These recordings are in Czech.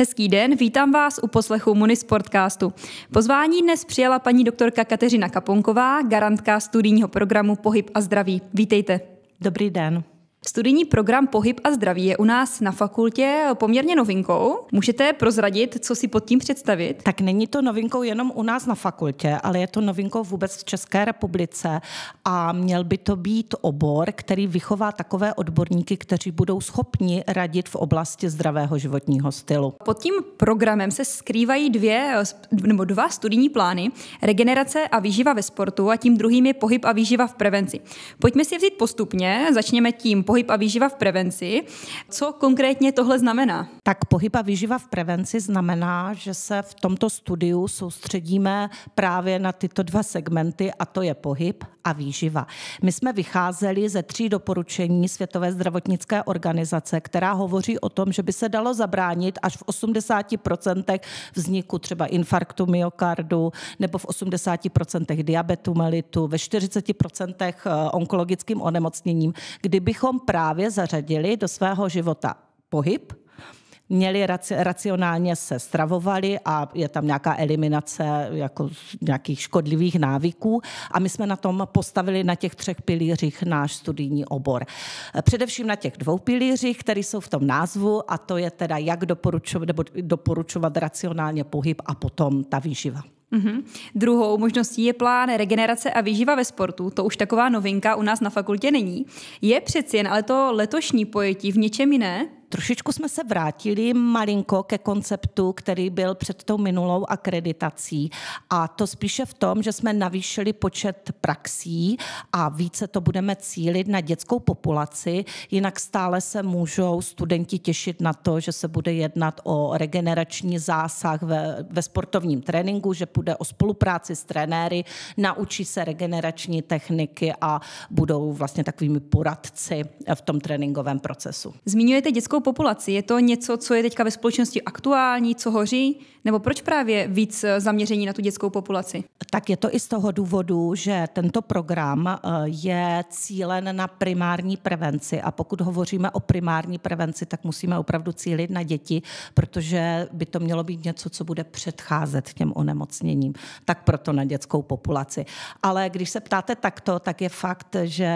Hezký den, vítám vás u poslechu Podcastu. Pozvání dnes přijala paní doktorka Kateřina Kaponková, garantka studijního programu Pohyb a zdraví. Vítejte. Dobrý den. Studijní program Pohyb a zdraví je u nás na fakultě poměrně novinkou. Můžete prozradit, co si pod tím představit? Tak není to novinkou jenom u nás na fakultě, ale je to novinkou vůbec v České republice a měl by to být obor, který vychová takové odborníky, kteří budou schopni radit v oblasti zdravého životního stylu. Pod tím programem se skrývají dvě, nebo dva studijní plány, regenerace a výživa ve sportu a tím druhým je pohyb a výživa v prevenci. Pojďme si vzít postupně, začněme tím pohyb a výživa v prevenci. Co konkrétně tohle znamená? Tak pohyb a výživa v prevenci znamená, že se v tomto studiu soustředíme právě na tyto dva segmenty a to je pohyb a výživa. My jsme vycházeli ze tří doporučení Světové zdravotnické organizace, která hovoří o tom, že by se dalo zabránit až v 80% vzniku třeba infarktu myokardu nebo v 80% diabetu melitu, ve 40% eh, onkologickým onemocněním, kdybychom právě zařadili do svého života pohyb, měli racionálně se stravovali a je tam nějaká eliminace jako nějakých škodlivých návyků a my jsme na tom postavili na těch třech pilířích náš studijní obor. Především na těch dvou pilířích, které jsou v tom názvu a to je teda jak doporučovat, nebo doporučovat racionálně pohyb a potom ta výživa. Mm-hmm. Druhou možností je plán regenerace a výživa ve sportu. To už taková novinka u nás na fakultě není. Je přeci jen ale to letošní pojetí v něčem jiné? Trošičku jsme se vrátili malinko ke konceptu, který byl před tou minulou akreditací a to spíše v tom, že jsme navýšili počet praxí a více to budeme cílit na dětskou populaci, jinak stále se můžou studenti těšit na to, že se bude jednat o regenerační zásah ve, ve sportovním tréninku, že půjde o spolupráci s trenéry, naučí se regenerační techniky a budou vlastně takovými poradci v tom tréninkovém procesu. Zmiňujete dětskou romskou populaci? Je to něco, co je teďka ve společnosti aktuální, co hoří? Nebo proč právě víc zaměření na tu dětskou populaci? Tak je to i z toho důvodu, že tento program eh, je cílen na primární prevenci a pokud hovoříme o primární prevenci, tak musíme opravdu cílit na děti, protože by to mělo být něco, co bude předcházet těm onemocněním. Tak proto na dětskou populaci. Ale když se ptáte takto, tak je fakt, že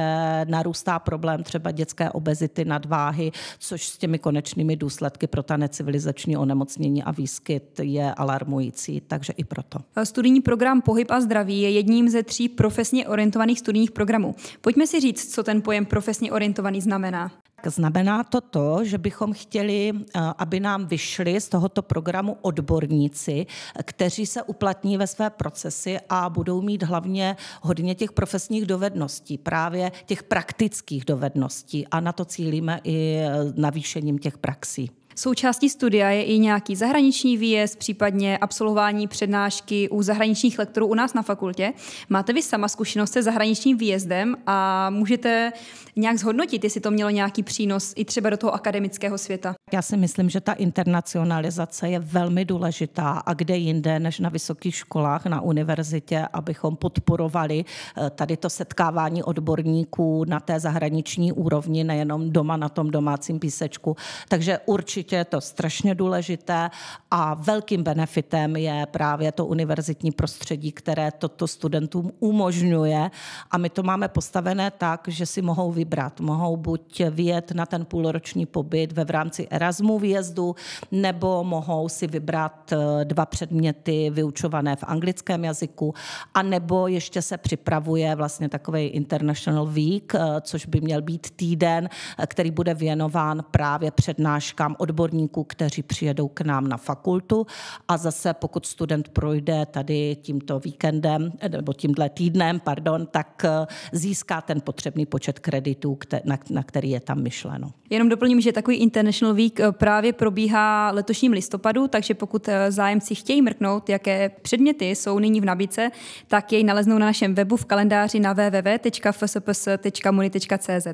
narůstá problém třeba dětské obezity, nadváhy, což s těmi těmi konečnými důsledky pro ta necivilizační onemocnění a výskyt je alarmující, takže i proto. Studijní program Pohyb a zdraví je jedním ze tří profesně orientovaných studijních programů. Pojďme si říct, co ten pojem profesně orientovaný znamená. Znamená to to, že bychom chtěli, eh, aby nám vyšli z tohoto programu odborníci, kteří se uplatní ve své procesy a budou mít hlavně hodně těch profesních dovedností, právě těch praktických dovedností a na to cílíme i eh, navýšením těch praxí. Součástí studia je i nějaký zahraniční výjezd, případně absolvování přednášky u zahraničních lektorů u nás na fakultě. Máte vy sama zkušenost se zahraničním výjezdem a můžete nějak zhodnotit, jestli to mělo nějaký přínos i třeba do toho akademického světa? Já si myslím, že ta internacionalizace je velmi důležitá a kde jinde než na vysokých školách, na univerzitě, abychom podporovali eh, tady to setkávání odborníků na té zahraniční úrovni, nejenom doma na tom domácím písečku. Takže určitě určitě je to strašně důležité a velkým benefitem je právě to univerzitní prostředí, které toto studentům umožňuje a my to máme postavené tak, že si mohou vybrat. Mohou buď vyjet na ten půlroční pobyt ve v rámci Erasmu výjezdu, nebo mohou si vybrat eh, dva předměty vyučované v anglickém jazyku, a nebo ještě se připravuje vlastně takový International Week, eh, což by měl být týden, eh, který bude věnován právě přednáškám, od odborníků, kteří přijedou k nám na fakultu a zase pokud student projde tady tímto víkendem, nebo tímhle týdnem, pardon, tak eh, získá ten potřebný počet kreditů, na který je tam myšleno. Jenom doplním, že takový International Week eh, právě probíhá letošním listopadu, takže pokud eh, zájemci chtějí mrknout, jaké předměty jsou nyní v nabídce, tak jej naleznou na našem webu v kalendáři na www.fsps.muni.cz.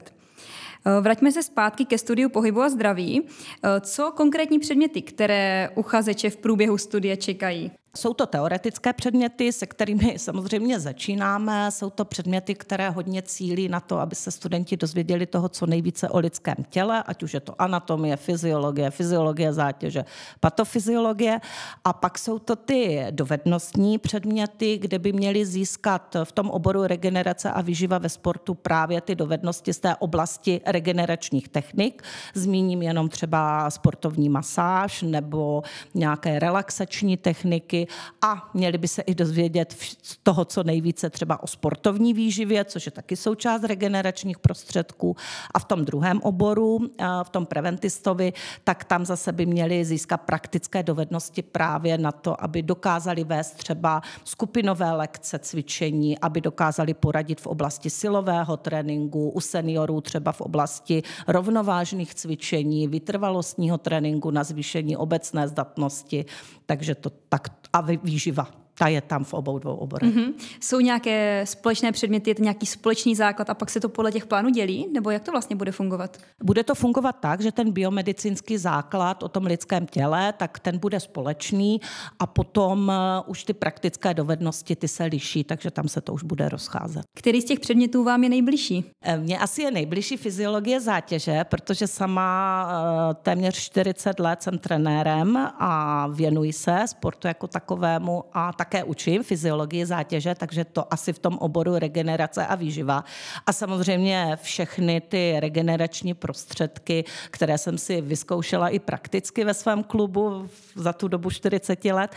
Eh, vraťme se zpátky ke studiu pohybu a zdraví. Eh, co konkrétní předměty, které uchazeče v průběhu studia čekají? Jsou to teoretické předměty, se kterými samozřejmě začínáme. Jsou to předměty, které hodně cílí na to, aby se studenti dozvěděli toho, co nejvíce o lidském těle, ať už je to anatomie, fyziologie, fyziologie zátěže, patofyziologie. A pak jsou to ty dovednostní předměty, kde by měli získat v tom oboru regenerace a výživa ve sportu právě ty dovednosti z té oblasti regeneračních technik. Zmíním jenom třeba sportovní masáž nebo nějaké relaxační techniky, výživy a měli by se i dozvědět toho, co nejvíce třeba o sportovní výživě, což je taky součást regeneračních prostředků. A v tom druhém oboru, eh, v tom preventistovi, tak tam zase by měli získat praktické dovednosti právě na to, aby dokázali vést třeba skupinové lekce cvičení, aby dokázali poradit v oblasti silového tréninku, u seniorů třeba v oblasti rovnovážných cvičení, vytrvalostního tréninku na zvýšení obecné zdatnosti. Takže to tak a výživa ta je tam v obou dvou oborech. Mm-hmm. Jsou nějaké společné předměty, je to nějaký společný základ a pak se to podle těch plánů dělí? Nebo jak to vlastně bude fungovat? Bude to fungovat tak, že ten biomedicínský základ o tom lidském těle, tak ten bude společný a potom eh, už ty praktické dovednosti, ty se liší, takže tam se to už bude rozcházet. Který z těch předmětů vám je nejbližší? Eh, mně asi je nejbližší fyziologie zátěže, protože sama eh, téměř 40 let jsem trenérem a věnuji se sportu jako takovému a tak také učím fyziologii zátěže, takže to asi v tom oboru regenerace a výživa. A samozřejmě všechny ty regenerační prostředky, které jsem si vyzkoušela i prakticky ve svém klubu za tu dobu 40 let.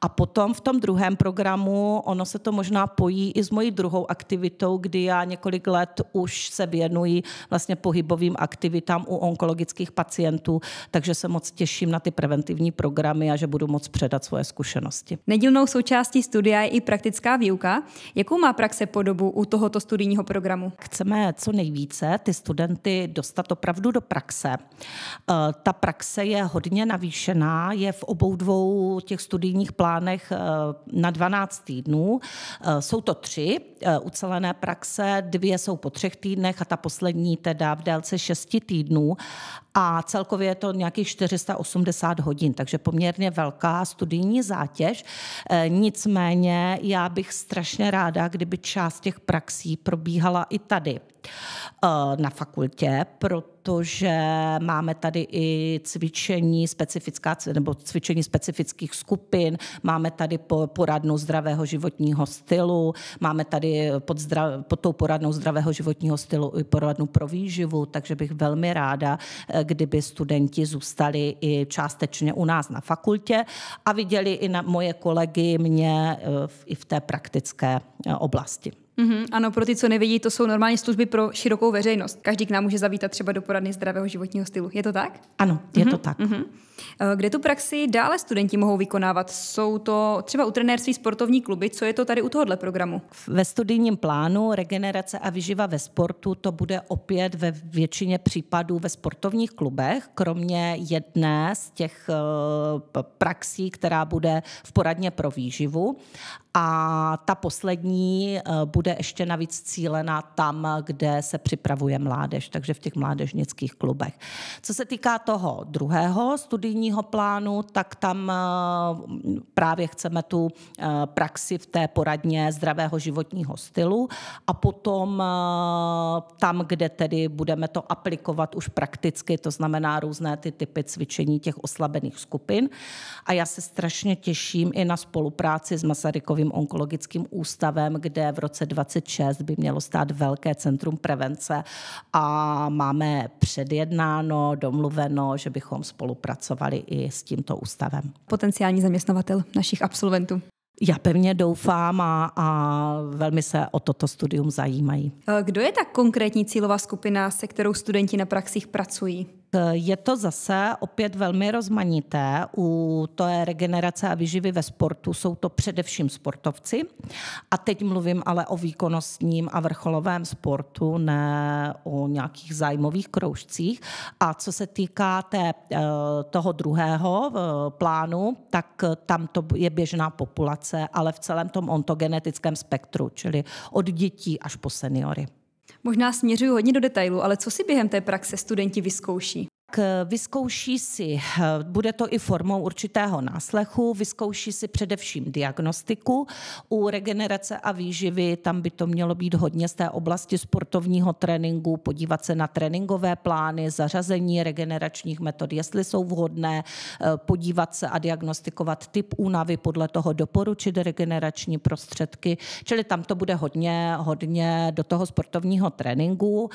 A potom v tom druhém programu, ono se to možná pojí i s mojí druhou aktivitou, kdy já několik let už se věnuji vlastně pohybovým aktivitám u onkologických pacientů, takže se moc těším na ty preventivní programy a že budu moc předat svoje zkušenosti. Nedílnou součást součástí studia je i praktická výuka. Jakou má praxe podobu u tohoto studijního programu? Chceme co nejvíce ty studenty dostat opravdu do praxe. E, ta praxe je hodně navýšená, je v obou dvou těch studijních plánech e, na 12 týdnů. E, jsou to tři ucelené praxe, dvě jsou po třech týdnech a ta poslední teda v délce šesti týdnů a celkově je to nějakých 480 hodin, takže poměrně velká studijní zátěž. Nic Nicméně já bych strašně ráda, kdyby část těch praxí probíhala i tady. Eh, na fakultě, protože máme tady i cvičení specifická, nebo cvičení specifických skupin, máme tady poradnu zdravého životního stylu, máme tady pod, zdra, pod tou poradnou zdravého životního stylu i poradnu pro výživu, takže bych velmi ráda, eh, kdyby studenti zůstali i částečně u nás na fakultě a viděli i na moje kolegy mě eh, i v té praktické oblasti. Mm-hmm, ano, pro ty, co nevidí, to jsou normálně služby pro širokou veřejnost. Každý k nám může zavítat třeba do poradny zdravého životního stylu. Je to tak? Ano, je mm-hmm, to mhm, tak. Mm-hmm. Kde tu praxi dále studenti mohou vykonávat? Jsou to třeba u trenérství sportovní kluby, co je to tady u tohohle programu? Ve studijním plánu regenerace a vyživa ve sportu to bude opět ve většině případů ve sportovních klubech, kromě jedné z těch eh, praxí, která bude v poradně pro výživu. A ta poslední eh, bude bude ještě navíc cílená tam, kde se připravuje mládež, takže v těch mládežnických klubech. Co se týká toho druhého studijního plánu, tak tam eh, právě chceme tu eh, praxi v té poradně zdravého životního stylu a potom eh, tam, kde tedy budeme to aplikovat už prakticky, to znamená různé ty typy cvičení těch oslabených skupin. A já se strašně těším i na spolupráci s Masarykovým onkologickým ústavem, kde v roce 2026 by mělo stát velké centrum prevence a máme předjednáno, domluveno, že bychom spolupracovali i s tímto ústavem. Potenciální zaměstnavatel našich absolventů. Já pevně doufám a, a velmi se o toto studium zajímají. Kdo je ta konkrétní cílová skupina, se kterou studenti na praxích pracují? Je to zase opět velmi rozmanité. U té regenerace a vyživy ve sportu jsou to především sportovci. A teď mluvím ale o výkonnostním a vrcholovém sportu, ne o nějakých zájmových kroužcích. A co se týká té, eh, toho druhého eh, plánu, tak eh, tam to je běžná populace, ale v celém tom ontogenetickém spektru, čili od dětí až po seniory. Možná směřuju hodně do detailu, ale co si během té praxe studenti vyzkouší? Eh, vyzkouší si, eh, bude to i formou určitého náslechu, vyzkouší si především diagnostiku. U regenerace a výživy tam by to mělo být hodně z té oblasti sportovního tréninku, podívat se na tréninkové plány, zařazení regeneračních metod, jestli jsou vhodné, eh, podívat se a diagnostikovat typ únavy, podle toho doporučit regenerační prostředky, čili tam to bude hodně, hodně do toho sportovního tréninku.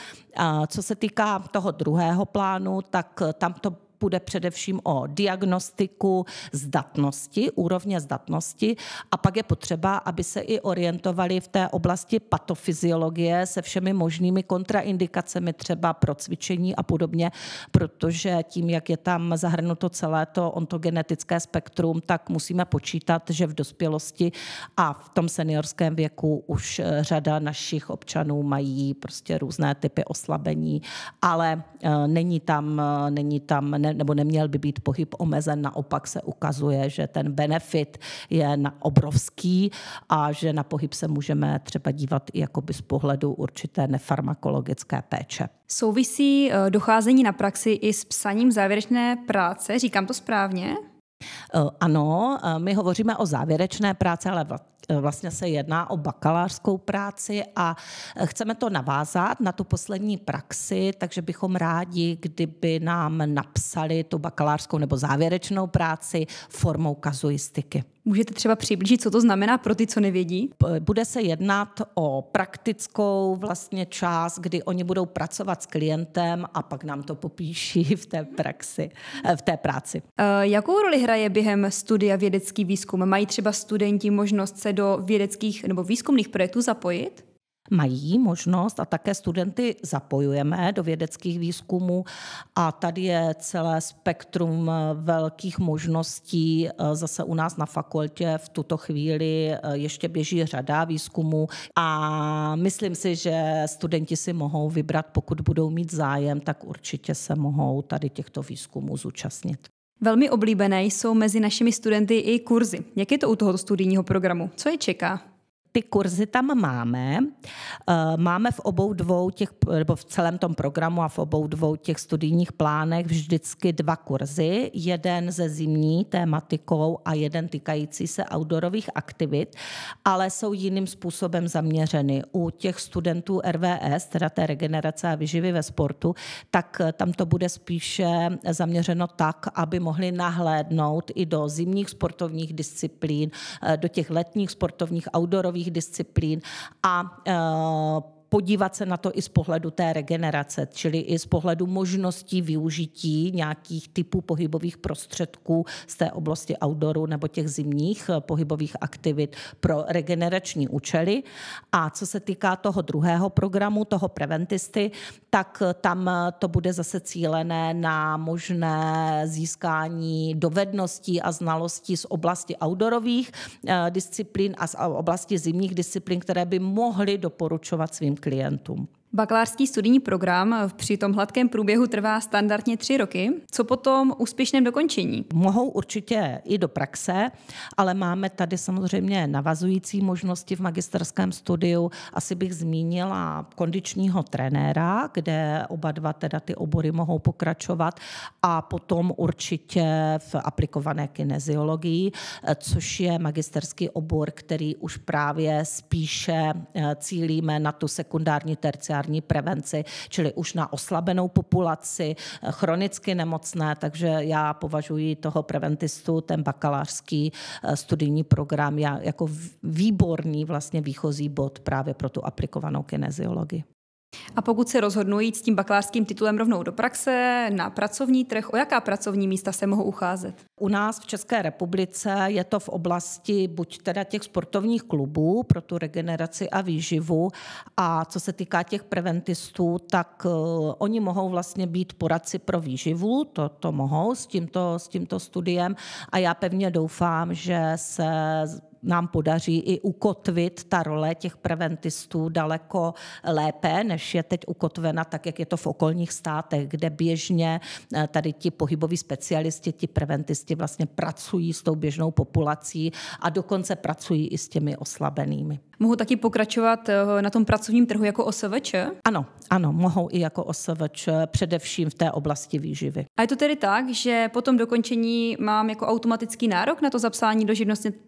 Co se týká toho druhého plánu, tak tak eh, tam to půjde především o diagnostiku zdatnosti, úrovně zdatnosti a pak je potřeba, aby se i orientovali v té oblasti patofyziologie se všemi možnými kontraindikacemi třeba pro cvičení a podobně, protože tím, jak je tam zahrnuto celé to ontogenetické spektrum, tak musíme počítat, že v dospělosti a v tom seniorském věku už eh, řada našich občanů mají prostě různé typy oslabení, ale eh, není tam, eh, není tam ne, nebo neměl by být pohyb omezen, naopak se ukazuje, že ten benefit je na obrovský a že na pohyb se můžeme třeba dívat i jakoby z pohledu určité nefarmakologické péče. Souvisí eh, docházení na praxi i s psaním závěrečné práce, říkám to správně? Eh, ano, eh, my hovoříme o závěrečné práci, ale Eh, vlastně se jedná o bakalářskou práci a eh, chceme to navázat na tu poslední praxi, takže bychom rádi, kdyby nám napsali tu bakalářskou nebo závěrečnou práci formou kazuistiky. Můžete třeba přiblížit, co to znamená pro ty, co nevědí? Bude se jednat o praktickou vlastně část, kdy oni budou pracovat s klientem a pak nám to popíší v té praxi, eh, v té práci. jakou roli hraje během studia vědecký výzkum? Mají třeba studenti možnost se do vědeckých nebo výzkumných projektů zapojit? mají možnost a také studenty zapojujeme do vědeckých výzkumů a tady je celé spektrum eh, velkých možností. Eh, zase u nás na fakultě v tuto chvíli eh, ještě běží řada výzkumů a myslím si, že studenti si mohou vybrat, pokud budou mít zájem, tak určitě se mohou tady těchto výzkumů zúčastnit. Velmi oblíbené jsou mezi našimi studenty i kurzy. Jak je to u tohoto studijního programu? Co je čeká? ty kurzy tam máme. Eh, máme v obou dvou těch, nebo v celém tom programu a v obou dvou těch studijních plánech vždycky dva kurzy. Jeden ze zimní tématikou a jeden týkající se outdoorových aktivit, ale jsou jiným způsobem zaměřeny. U těch studentů RVS, teda té regenerace a vyživy ve sportu, tak eh, tam to bude spíše zaměřeno tak, aby mohli nahlédnout i do zimních sportovních disciplín, eh, do těch letních sportovních outdoorových sportovních disciplín a eh, podívat se na to i z pohledu té regenerace, čili i z pohledu možností využití nějakých typů pohybových prostředků z té oblasti outdooru nebo těch zimních eh, pohybových aktivit pro regenerační účely. A co se týká toho druhého programu, toho preventisty, tak eh, tam eh, to bude zase cílené na možné získání dovedností a znalostí z oblasti outdoorových disciplín a z oblasti zimních disciplín, které by mohly doporučovat svým klientom. Bakalářský studijní program při tom hladkém průběhu trvá standardně tři roky. Co potom úspěšném dokončení? Mohou určitě i do praxe, ale máme tady samozřejmě navazující možnosti v magisterském studiu. Asi bych zmínila kondičního trenéra, kde oba dva teda ty obory mohou pokračovat a potom určitě v aplikované kineziologii, což je magisterský obor, který už právě spíše eh, cílíme na tu sekundární terciární primární prevenci, čili už na oslabenou populaci, eh, chronicky nemocné, takže já považuji toho preventistu, ten bakalářský eh, studijní program, já jako výborný vlastně výchozí bod právě pro tu aplikovanou kineziologii. A pokud se rozhodnu jít s tím bakalářským titulem rovnou do praxe, na pracovní trh, o jaká pracovní místa se mohou ucházet? U nás v České republice je to v oblasti buď teda těch sportovních klubů pro tu regeneraci a výživu a co se týká těch preventistů, tak uh, oni mohou vlastně být poradci pro výživu, to, to mohou s tímto, s tímto studiem a já pevně doufám, že se nám podaří i ukotvit ta role těch preventistů daleko lépe, než je teď ukotvena tak, jak je to v okolních státech, kde běžně eh, tady ti pohyboví specialisti, ti preventisti vlastně pracují s tou běžnou populací a dokonce pracují i s těmi oslabenými. Mohou taky pokračovat eh, na tom pracovním trhu jako OSVČ? Ano, ano, mohou i jako OSVČ, především v té oblasti výživy. A je to tedy tak, že po tom dokončení mám jako automatický nárok na to zapsání do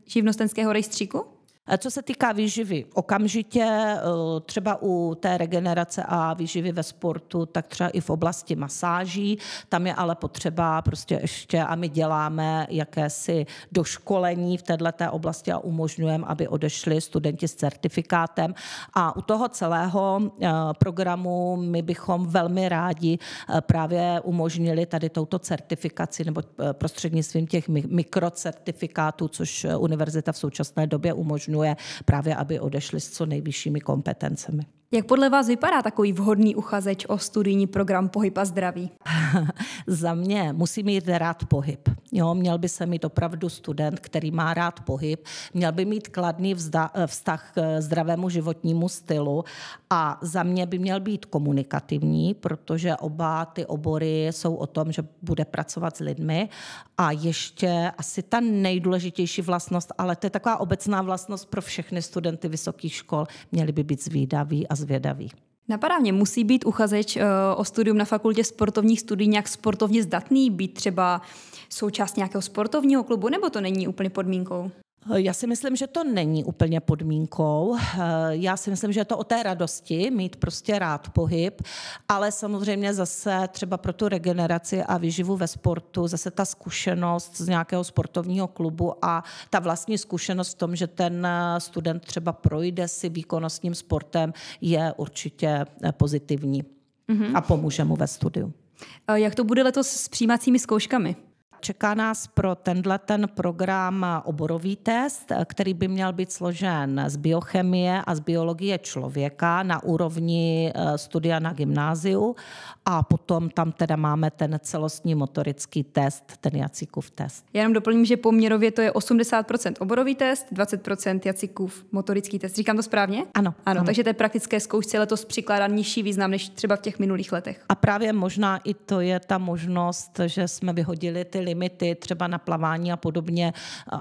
živnostenského daňového rejstříku? Co se týká výživy, okamžitě eh, třeba u té regenerace a výživy ve sportu, tak třeba i v oblasti masáží, tam je ale potřeba prostě ještě, a my děláme jakési doškolení v této oblasti a umožňujeme, aby odešli studenti s certifikátem. A u toho celého eh, programu my bychom velmi rádi eh, právě umožnili tady touto certifikaci nebo prostřednictvím těch mikrocertifikátů, což univerzita v současné době umožňuje kombinuje právě, aby odešli s co nejvyššími kompetencemi. Jak podle vás vypadá takový vhodný uchazeč o studijní program Pohyb a zdraví? Za mě musí mít rád pohyb. Jo, měl by se mít opravdu student, který má rád pohyb, měl by mít kladný vzda, eh, vztah k eh, zdravému životnímu stylu a za mě by měl být komunikativní, protože oba ty obory jsou o tom, že bude pracovat s lidmi. A ještě asi ta nejdůležitější vlastnost, ale to je taková obecná vlastnost pro všechny studenty vysokých škol, měli by být zvídaví a zvědaví. Napadá mě, musí být uchazeč eh, o studium na fakultě sportovních studií nějak sportovně zdatný, být třeba součást nějakého sportovního klubu, nebo to není úplně podmínkou? Eh, já si myslím, že to není úplně podmínkou. Eh, já si myslím, že je to o té radosti, mít prostě rád pohyb, ale samozřejmě zase třeba pro tu regeneraci a vyživu ve sportu, zase ta zkušenost z nějakého sportovního klubu a ta vlastní zkušenost v tom, že ten eh, student třeba projde si výkonnostním sportem, je určitě pozitivní mm-hmm. a pomůže mu ve studiu. Jak to bude letos s přijímacími zkouškami? Čeká nás pro tenhle ten program oborový test, který by měl být složen z biochemie a z biologie člověka na úrovni eh, studia na gymnáziu a potom tam teda máme ten celostní motorický test, ten Jacikův test. Já jenom doplním, že poměrově to je 80% oborový test, 20% Jacikův motorický test. Říkám to správně? Ano. Ano, ano. takže té praktické zkoušce letos přikládá nižší význam než třeba v těch minulých letech. A právě možná i to je ta možnost, že jsme vyhodili ty limity třeba na plavání a podobně,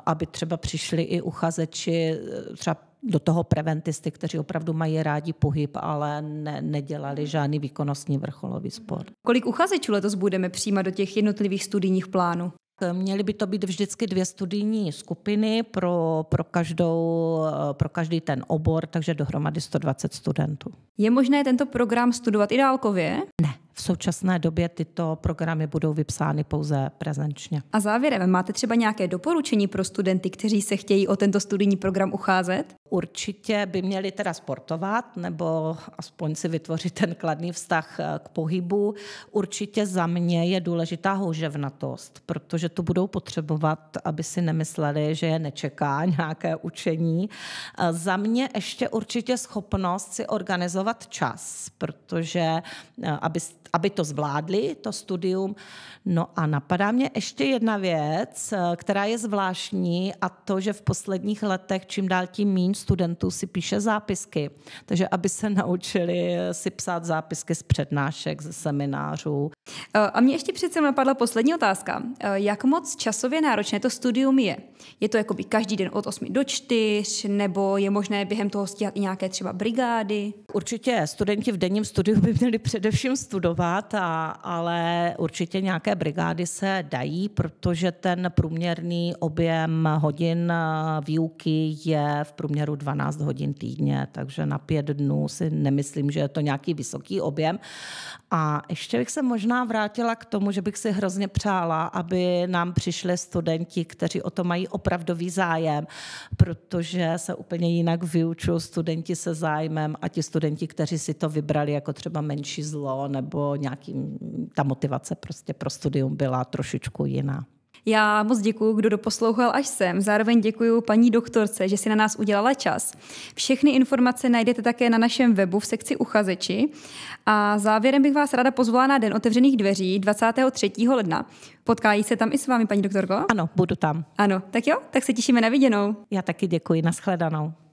aby třeba přišli i uchazeči e, třeba do toho preventisty, kteří opravdu mají rádi pohyb, ale ne, nedělali žádný výkonnostní vrcholový sport. Kolik uchazečů letos budeme přijímat do těch jednotlivých studijních plánů? E, měly by to být vždycky dvě studijní skupiny pro, pro, každou, e, pro každý ten obor, takže dohromady 120 studentů. Je možné tento program studovat i dálkově? Ne. V současné době tyto programy budou vypsány pouze prezenčně. A závěrem, máte třeba nějaké doporučení pro studenty, kteří se chtějí o tento studijní program ucházet? Určitě by měli teda sportovat nebo aspoň si vytvořit ten kladný vztah eh, k pohybu. Určitě za mě je důležitá houževnatost, protože to budou potřebovat, aby si nemysleli, že je nečeká nějaké učení. Eh, za mě ještě určitě schopnost si organizovat čas, protože eh, aby aby to zvládli, to studium. No a napadá mě ještě jedna věc, eh, která je zvláštní a to, že v posledních letech čím dál tím míň studentů si píše zápisky. Takže aby se naučili eh, si psát zápisky z přednášek, ze seminářů. Eh, a mě ještě přece napadla poslední otázka. Eh, jak moc časově náročné to studium je? Je to jakoby každý den od 8 do 4, nebo je možné během toho stíhat i nějaké třeba brigády? Určitě studenti v denním studiu by měli především studovat, a, ale určitě nějaké brigády se dají, protože ten průměrný objem hodin eh, výuky je v průměru 12 hodin týdně, takže na pět dnů si nemyslím, že je to nějaký vysoký objem. A ještě bych se možná vrátila vrátila k tomu, že bych si hrozně přála, aby nám přišli studenti, kteří o to mají opravdový zájem, protože se úplně jinak vyučují studenti se zájmem a ti studenti, kteří si to vybrali jako třeba menší zlo nebo nějaký, ta motivace prostě pro studium byla trošičku jiná. Já moc děkuji, kdo doposlouchal až sem. Zároveň děkuji paní doktorce, že si na nás udělala čas. Všechny informace najdete také na našem webu v sekci uchazeči. A závěrem bych vás ráda pozvala na Den otevřených dveří 23. ledna. Potkají se tam i s vámi, paní doktorko? Ano, budu tam. Ano, tak jo, tak se těšíme na viděnou. Já taky děkuji, nashledanou.